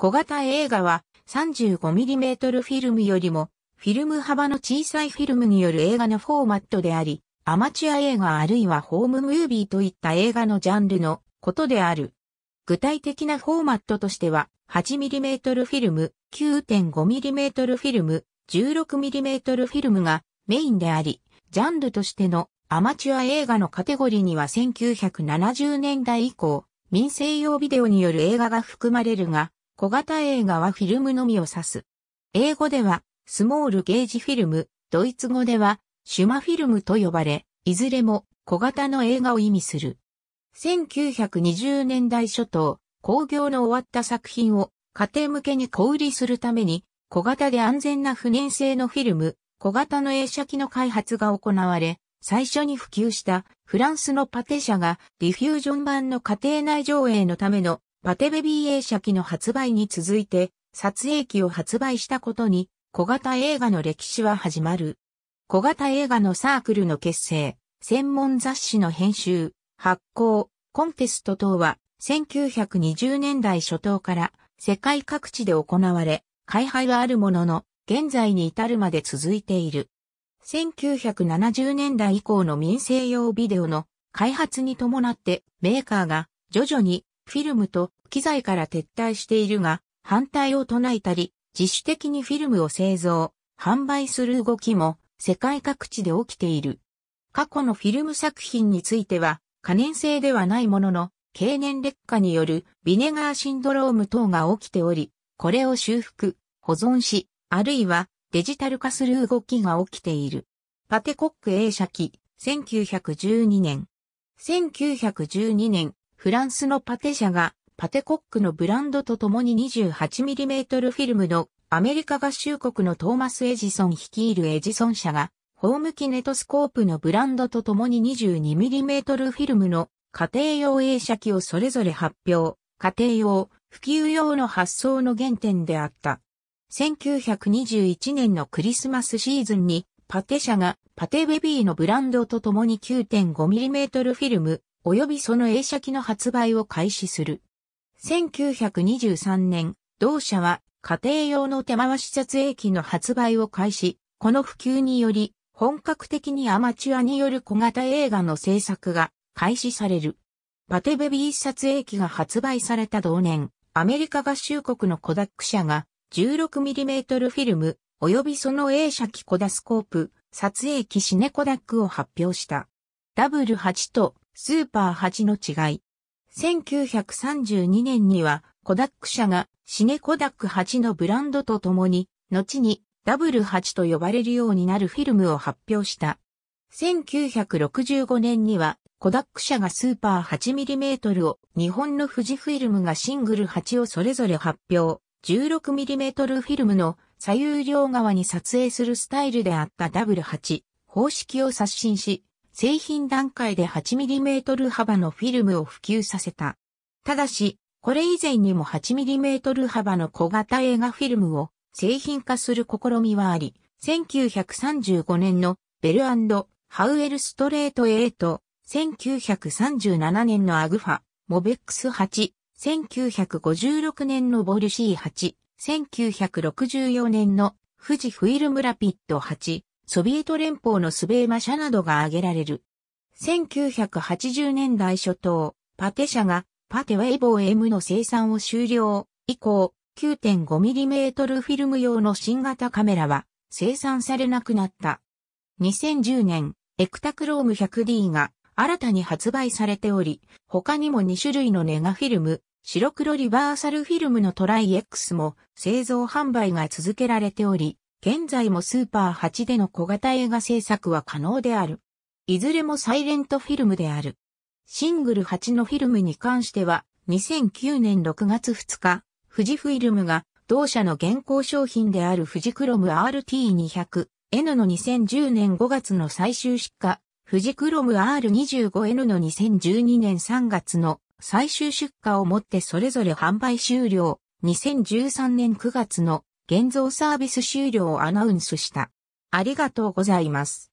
小型映画は 35mm フィルムよりもフィルム幅の小さいフィルムによる映画のフォーマットであり、アマチュア映画あるいはホームムービーといった映画のジャンルのことである。具体的なフォーマットとしては 8mm フィルム、9.5mm フィルム、16mm フィルムがメインであり、ジャンルとしてのアマチュア映画のカテゴリーには1970年代以降、民生用ビデオによる映画が含まれるが、小型映画はフィルムのみを指す。英語では、スモールゲージフィルム、ドイツ語では、シュマフィルムと呼ばれ、いずれも小型の映画を意味する。1920年代初頭、工業の終わった作品を家庭向けに小売りするために、小型で安全な不燃性のフィルム、小型の映写機の開発が行われ、最初に普及したフランスのパテ社がディフュージョン版の家庭内上映のためのパテベビー映写機の発売に続いて、撮影機を発売したことに、小型映画の歴史は始まる。小型映画のサークルの結成、専門雑誌の編集、発行、コンテスト等は、1920年代初頭から世界各地で行われ、開廃はあるものの、現在に至るまで続いている。1970年代以降の民生用ビデオの開発に伴ってメーカーが徐々にフィルムと機材から撤退しているが、反対を唱えたり、自主的にフィルムを製造、販売する動きも世界各地で起きている。過去のフィルム作品については、可燃性ではないものの、経年劣化によるビネガーシンドローム等が起きており、これを修復、保存し、あるいはデジタル化する動きが起きている。パテコック映写機、1912年。1912年、フランスのパテ社がパテコックのブランドとともに 28mm フィルムのアメリカ合衆国のトーマス・エジソン率いるエジソン社がホームキネトスコープのブランドとともに 22mm フィルムの家庭用映写機をそれぞれ発表、家庭用、普及用の発想の原点であった。1921年のクリスマスシーズンにパテ社がパテベビーのブランドと共に 9.5mm フィルム及びその映写機の発売を開始する。1923年、同社は家庭用の手回し撮影機の発売を開始、この普及により、本格的にアマチュアによる小型映画の制作が開始される。パテベビー撮影機が発売された同年、アメリカ合衆国のコダック社が 16mm フィルム及びその映写機コダスコープ撮影機シネコダックを発表した。W8 とスーパー8の違い。1932年には、コダック社がシネコダック8のブランドと共に、後にダブル8と呼ばれるようになるフィルムを発表した。1965年には、コダック社がスーパー 8mm を日本の富士フィルムがシングル8をそれぞれ発表。16mm フィルムの左右両側に撮影するスタイルであったダブル8方式を刷新し、製品段階で 8mm 幅のフィルムを普及させた。ただし、これ以前にも 8mm 幅の小型映画フィルムを製品化する試みはあり、1935年のベルハウエルストレート A と、1937年のアグファ、モベックス8、1956年のボルシー8、1964年の富士フィルムラピッド8、ソビエト連邦のスベーマ社などが挙げられる。1980年代初頭、パテ社がパテウェイボー M の生産を終了以降、9.5mm フィルム用の新型カメラは生産されなくなった。2010年、エクタクローム 100D が新たに発売されており、他にも2種類のネガフィルム、白黒リバーサルフィルムのトライ X も製造販売が続けられており、現在もスーパー8での小型映画制作は可能である。いずれもサイレントフィルムである。シングル8のフィルムに関しては、2009年6月2日、富士フィルムが同社の現行商品である富士クロム RT200N の2010年5月の最終出荷、富士クロム R25N の2012年3月の最終出荷をもってそれぞれ販売終了、2013年9月の現像サービス終了をアナウンスした。ありがとうございます。